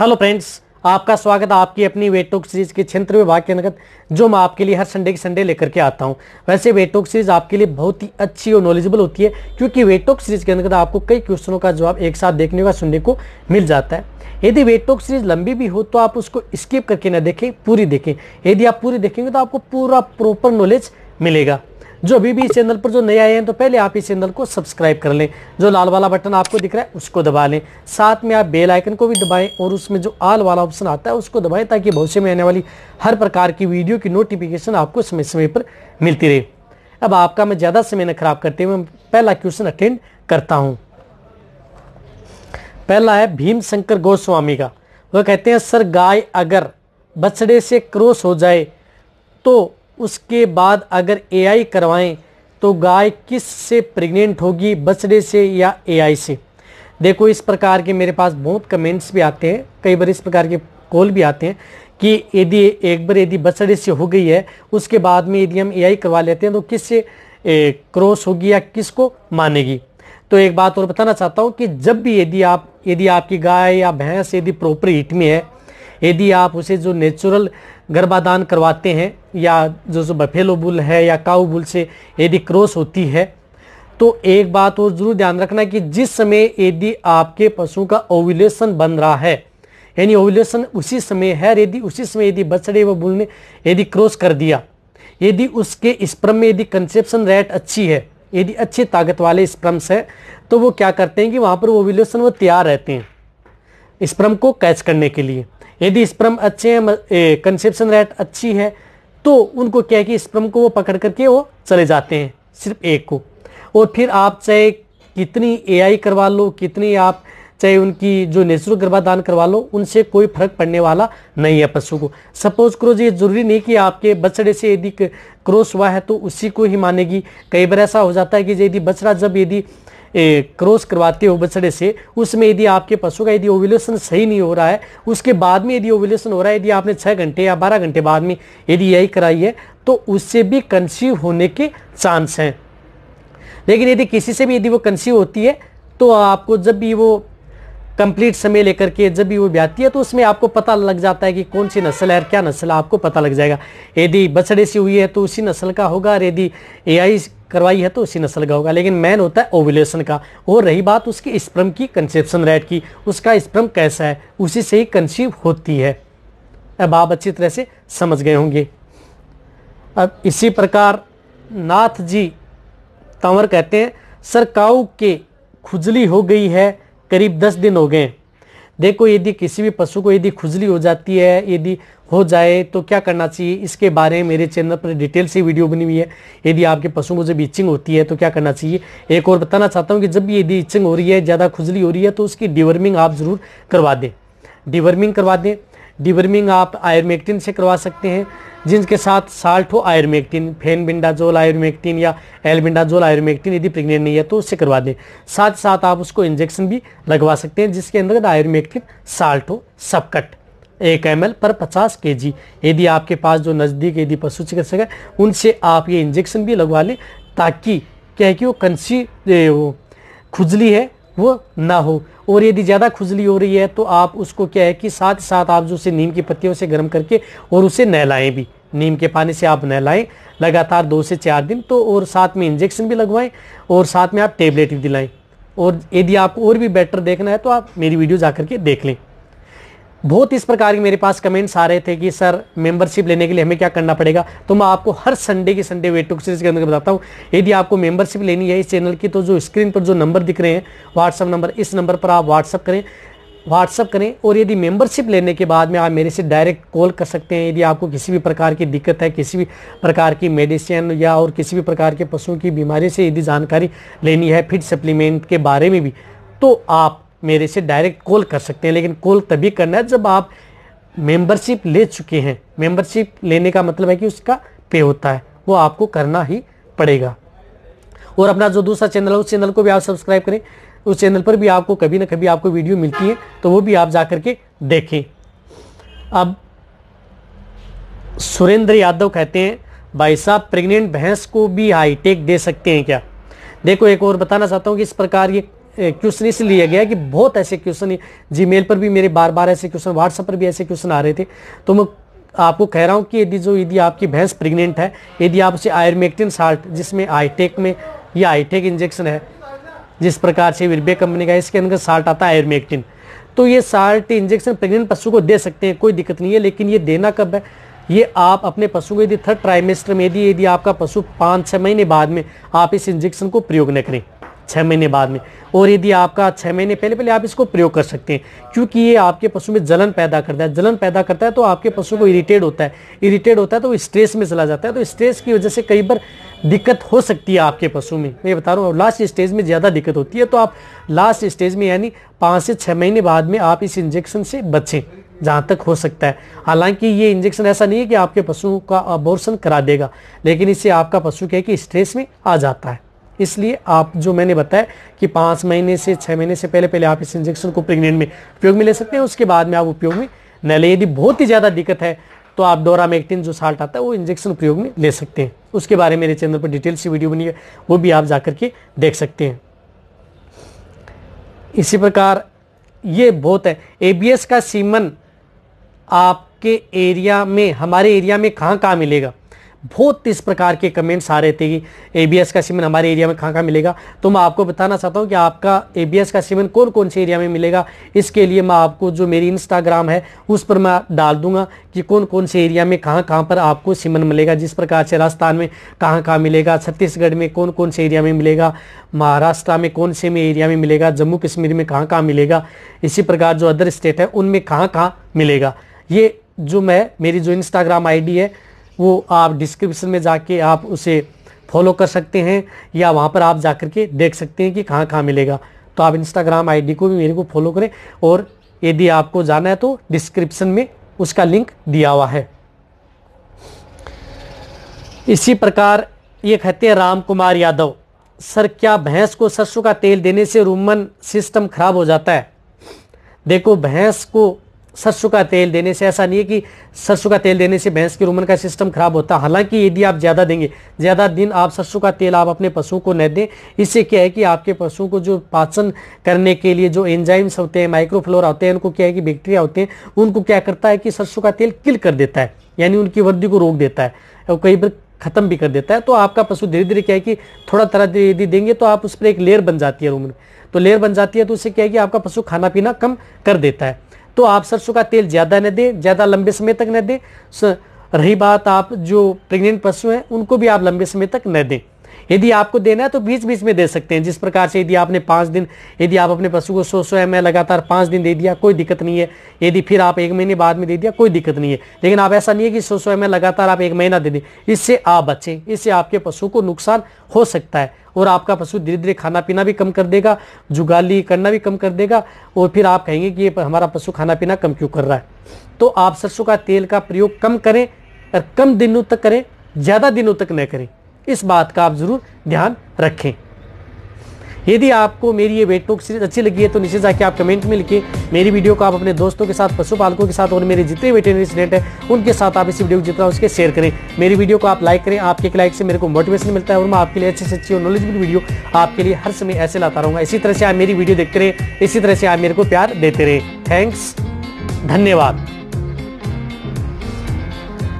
hello friends आपका स्वागत है आपकी अपनी वेट टॉक सीरीज के क्षेत्र विभाग के अंतर्गत जो मैं आपके लिए हर संडे के संडे लेकर के आता हूं वैसे वेट टॉक सीरीज आपके लिए बहुत ही अच्छी और नॉलेजेबल होती है क्योंकि वेट टॉक सीरीज के अंतर्गत आपको कई क्वेश्चनों का जवाब एक साथ देखने का सुनने को मिल जाता है यदि वेट टॉक सीरीज लंबी भी हो तो आप उसको स्किप करके ना देखें पूरी देखें यदि आप पूरी देखेंगे तो आपको पूरा प्रॉपर नॉलेज मिलेगा जो अभी भी इस चैनल पर जो नए आए हैं तो पहले आप इस चैनल को सब्सक्राइब कर लें जो लाल वाला बटन आपको दिख रहा है उसको दबा लें साथ में आप बेल आइकन को भी दबाएं और उसमें जो आल वाला ऑप्शन आता है उसको दबाएं ताकि भविष्य में आने वाली हर प्रकार की वीडियो की नोटिफिकेशन आपको समय समय पर मिलती रहे अब आपका मैं ज़्यादा समय न खराब करते हुए पहला क्वेश्चन अटेंड करता हूँ पहला है भीम शंकर गोस्वामी का वह कहते हैं सर गाय अगर बछड़े से क्रॉस हो जाए तो उसके बाद अगर एआई करवाएं तो गाय किस से प्रेग्नेंट होगी बछड़े से या एआई से देखो इस प्रकार के मेरे पास बहुत कमेंट्स भी आते हैं कई बार इस प्रकार के कॉल भी आते हैं कि यदि एक बार यदि बछड़े से हो गई है उसके बाद में यदि हम ए करवा लेते हैं तो किस से क्रॉस होगी या किसको मानेगी तो एक बात और बताना चाहता हूँ कि जब भी यदि आप यदि आपकी गाय या भैंस यदि प्रॉपर हीट में है यदि आप उसे जो नेचुरल गर्भाधान करवाते हैं या जो जो बफेलो बुल है या काउ बुल से यदि क्रॉस होती है तो एक बात और जरूर ध्यान रखना कि जिस समय यदि आपके पशु का ओवुलेशन बन रहा है यानी ओवुलेशन उसी समय है यदि उसी समय यदि बछड़े व बुल ने यदि क्रॉस कर दिया यदि उसके स्प्रम में यदि कंसेप्शन रेट अच्छी है यदि अच्छे ताकत वाले स्प्रम्स हैं तो वो क्या करते हैं कि वहाँ पर ओवुलेशन वो तैयार रहते हैं स्प्रम को कैच करने के लिए यदि स्प्रम अच्छे हैं कंसेप्शन रेट अच्छी है तो उनको क्या है कि स्पर्म को वो पकड़ करके वो चले जाते हैं सिर्फ एक को और फिर आप चाहे कितनी एआई करवा लो कितनी आप चाहे उनकी जो नेचुरल गर्भाधान करवा लो उनसे कोई फर्क पड़ने वाला नहीं है पशु को सपोज करो ये जरूरी नहीं कि आपके बछड़े से यदि क्रॉस हुआ है तो उसी को ही मानेगी कई बार ऐसा हो जाता है कि यदि बछड़ा जब यदि क्रॉस करवाते हो बछड़े से उसमें यदि आपके पशु का यदि ओव्यूलेशन सही नहीं हो रहा है उसके बाद में यदि ओव्यूलेशन हो रहा है यदि आपने छः घंटे या बारह घंटे बाद में यदि यही कराई है तो उससे भी कंसीव होने के चांस हैं लेकिन यदि किसी से भी यदि वो कंसीव होती है तो आपको जब भी वो कंप्लीट समय लेकर के जब भी वो ब्याती है तो उसमें आपको पता लग जाता है कि कौन सी नस्ल है और क्या नस्ल है आपको पता लग जाएगा यदि बछड़े से हुई है तो उसी नस्ल का होगा और यदि ए करवाई है तो उसी नस्ल का होगा लेकिन मैन होता है ओवुलेशन का और रही बात उसकी स्प्रम की कंसेप्शन रेट की उसका स्प्रम कैसा है उसी से ही कंसीव होती है अब आप अच्छी तरह से समझ गए होंगे अब इसी प्रकार नाथ जी तंवर कहते हैं सर काऊ के खुजली हो गई है करीब दस दिन हो गए देखो यदि किसी भी पशु को यदि खुजली हो जाती है यदि हो जाए तो क्या करना चाहिए इसके बारे में मेरे चैनल पर डिटेल से वीडियो बनी हुई है यदि आपके पशु को जब इचिंग होती है तो क्या करना चाहिए एक और बताना चाहता हूँ कि जब यदि इचिंग हो रही है ज़्यादा खुजली हो रही है तो उसकी डिवर्मिंग आप ज़रूर करवा दें डिवर्मिंग करवा दें डिवर्मिंग आप आयरमेक्टिन से करवा सकते हैं जिनके साथ साल्ट हो आयरमेक्टिन बिंडाजोल आयरमेक्टिन या एलबिंडाजोल आयरमेक्टिन यदि प्रेग्नेंट नहीं है तो उससे करवा दें साथ साथ आप उसको इंजेक्शन भी लगवा सकते हैं जिसके अंदर आयरमेक्टिन साल्ट हो सबकट एक एम पर 50 के जी यदि आपके पास जो नज़दीक यदि पशु चिकित्सक है उनसे आप ये इंजेक्शन भी लगवा लें ताकि क्या है कि वो कंसी खुजली है वो ना हो और यदि ज़्यादा खुजली हो रही है तो आप उसको क्या है कि साथ साथ आप जो उसे नीम की पत्तियों से गर्म करके और उसे नहलाएं भी नीम के पानी से आप नहलाएं लगातार दो से चार दिन तो और साथ में इंजेक्शन भी लगवाएं और साथ में आप टेबलेट भी दिलाएं और यदि आपको और भी बेटर देखना है तो आप मेरी वीडियो जा के देख लें बहुत इस प्रकार के मेरे पास कमेंट्स आ रहे थे कि सर मेंबरशिप लेने के लिए हमें क्या करना पड़ेगा तो मैं आपको हर संडे की संडे वेट टूक सीरीज के अंदर बताता हूँ यदि आपको मेंबरशिप लेनी है इस चैनल की तो जो स्क्रीन पर जो नंबर दिख रहे हैं व्हाट्सअप नंबर इस नंबर पर आप व्हाट्सअप करें व्हाट्सअप करें और यदि मेंबरशिप लेने के बाद में आप मेरे से डायरेक्ट कॉल कर सकते हैं यदि आपको किसी भी प्रकार की दिक्कत है किसी भी प्रकार की मेडिसिन या और किसी भी प्रकार के पशुओं की बीमारी से यदि जानकारी लेनी है फिट सप्लीमेंट के बारे में भी तो आप मेरे से डायरेक्ट कॉल कर सकते हैं लेकिन कॉल तभी करना है जब आप मेंबरशिप ले चुके हैं मेंबरशिप लेने का मतलब है कि उसका पे होता है वो आपको करना ही पड़ेगा और अपना जो दूसरा चैनल है उस चैनल को भी आप सब्सक्राइब करें उस चैनल पर भी आपको कभी ना कभी आपको वीडियो मिलती है तो वो भी आप जा के देखें अब सुरेंद्र यादव कहते हैं भाई साहब प्रेग्नेंट भैंस को भी हाईटेक दे सकते हैं क्या देखो एक और बताना चाहता हूँ कि इस प्रकार ये क्वेश्चन इसलिए गया कि बहुत ऐसे क्वेश्चन जीमेल पर भी मेरे बार बार ऐसे क्वेश्चन व्हाट्सएप पर भी ऐसे क्वेश्चन आ रहे थे तो मैं आपको कह रहा हूँ कि यदि जो यदि आपकी भैंस प्रेग्नेंट है यदि आप उसे आयरमेक्टिन साल्ट जिसमें आईटेक में या आईटेक इंजेक्शन है जिस प्रकार से विरबे कंपनी का इसके अंदर साल्ट आता है आयरमेक्टिन तो ये साल्ट इंजेक्शन प्रेग्नेंट पशु को दे सकते हैं कोई दिक्कत नहीं है लेकिन ये देना कब है ये आप अपने पशु को यदि थर्ड ट्राइमेस्टर में यदि यदि आपका पशु पाँच छः महीने बाद में आप इस इंजेक्शन को प्रयोग न करें छः महीने बाद में और यदि आपका छः महीने पहले पहले आप इसको प्रयोग कर सकते हैं क्योंकि ये आपके पशु में जलन पैदा करता है जलन पैदा करता है तो आपके पशु को इरीटेड होता है इरीटेड होता है तो वो स्ट्रेस में चला जाता है तो स्ट्रेस की वजह से कई बार दिक्कत हो सकती है आपके पशु में मैं बता रहा हूँ लास्ट स्टेज में ज़्यादा दिक्कत होती है तो आप लास्ट स्टेज में यानी पाँच से छः महीने बाद में आप इस इंजेक्शन से बचें जहाँ तक हो सकता है हालांकि ये इंजेक्शन ऐसा नहीं है कि आपके पशुओं का अबोर्सन करा देगा लेकिन इससे आपका पशु क्या है कि स्ट्रेस में आ जाता है इसलिए आप जो मैंने बताया कि पाँच महीने से छः महीने से पहले पहले आप इस इंजेक्शन को प्रेग्नेंट में उपयोग में ले सकते हैं उसके बाद में आप उपयोग में न लें यदि बहुत ही ज़्यादा दिक्कत है तो आप डोरामेक्टिन जो साल्ट आता है वो इंजेक्शन उपयोग में ले सकते हैं उसके बारे में मेरे चैनल पर डिटेल से वीडियो बनी है वो भी आप जाकर के देख सकते हैं इसी प्रकार ये बहुत है एबीएस का सीमन आपके एरिया में हमारे एरिया में कहाँ कहाँ मिलेगा बहुत इस प्रकार के कमेंट्स आ रहे थे कि एबीएस का सीमेंट हमारे एरिया में कहाँ कहाँ मिलेगा तो मैं आपको बताना चाहता हूँ कि आपका एबीएस का सीमेंट कौन कौन से एरिया में मिलेगा इसके लिए मैं आपको जो मेरी इंस्टाग्राम है उस पर मैं डाल दूंगा कि कौन कौन से एरिया में कहाँ कहाँ पर आपको सीमेंट मिलेगा जिस प्रकार से राजस्थान में कहाँ कहाँ मिलेगा छत्तीसगढ़ में कौन कौन से एरिया में मिलेगा महाराष्ट्र में कौन से में एरिया में मिलेगा जम्मू कश्मीर में कहाँ कहाँ मिलेगा इसी प्रकार जो अदर स्टेट है उनमें कहाँ कहाँ मिलेगा ये जो मैं मेरी जो इंस्टाग्राम आईडी है वो आप डिस्क्रिप्शन में जाके आप उसे फॉलो कर सकते हैं या वहाँ पर आप जा कर के देख सकते हैं कि कहाँ कहाँ मिलेगा तो आप इंस्टाग्राम आईडी को भी मेरे को फॉलो करें और यदि आपको जाना है तो डिस्क्रिप्शन में उसका लिंक दिया हुआ है इसी प्रकार ये कहते हैं राम कुमार यादव सर क्या भैंस को सरसों का तेल देने से रूमन सिस्टम खराब हो जाता है देखो भैंस को सरसों का तेल देने से ऐसा नहीं है कि सरसों का तेल देने से भैंस के रूमन का सिस्टम खराब होता है हालांकि यदि आप ज़्यादा देंगे ज़्यादा दिन आप सरसों का तेल आप अपने पशुओं को न दें इससे क्या है कि आपके पशुओं को जो पाचन करने के लिए जो एंजाइम्स होते हैं माइक्रोफ्लोरा होते हैं उनको क्या है कि बैक्टीरिया होते हैं उनको क्या करता है कि सरसों का तेल किल कर देता है यानी उनकी वृद्धि को रोक देता है और कई बार खत्म भी कर देता है तो आपका पशु धीरे धीरे क्या है कि थोड़ा तरह यदि देंगे तो आप उस पर एक लेयर बन जाती है रूमन तो लेयर बन जाती है तो उससे क्या है कि आपका पशु खाना पीना कम कर देता है तो आप सरसों का तेल ज़्यादा न दें ज़्यादा लंबे समय तक न दें रही बात आप जो प्रेग्नेंट पशु हैं उनको भी आप लंबे समय तक न दें यदि आपको देना है तो बीच बीच में दे सकते हैं जिस प्रकार से यदि आपने पाँच दिन यदि आप अपने पशु को सौ सौ एम लगातार पाँच दिन दे दिया कोई दिक्कत नहीं है यदि फिर आप एक महीने बाद में दे दिया कोई दिक्कत नहीं है लेकिन आप ऐसा नहीं है कि सौ सौ एम लगातार आप एक महीना दे दें इससे आप बचें इससे आपके पशु को नुकसान हो सकता है और आपका पशु धीरे धीरे खाना पीना भी कम कर देगा जुगाली करना भी कम कर देगा और फिर आप कहेंगे कि ये हमारा पशु खाना पीना कम क्यों कर रहा है तो आप सरसों का तेल का प्रयोग कम करें और कम दिनों तक करें ज़्यादा दिनों तक न करें इस बात का आप ज़रूर ध्यान रखें यदि आपको मेरी ये वेट टॉक सीरीज अच्छी लगी है तो नीचे जाके आप कमेंट में लिखिए मेरी वीडियो को आप अपने दोस्तों के साथ पशुपालकों के साथ और मेरे जितने वेटेनरी स्टूडेंट हैं उनके साथ आप इस वीडियो को जितना उसके शेयर करें मेरी वीडियो को आप लाइक करें आपके लाइक से मेरे को मोटिवेशन मिलता है और मैं आपके लिए अच्छी से अच्छी और नॉलेजबल वीडियो आपके लिए हर समय ऐसे लाता रहूँगा इसी तरह से आप मेरी वीडियो देखते रहे इसी तरह से आप मेरे को प्यार देते रहे थैंक्स धन्यवाद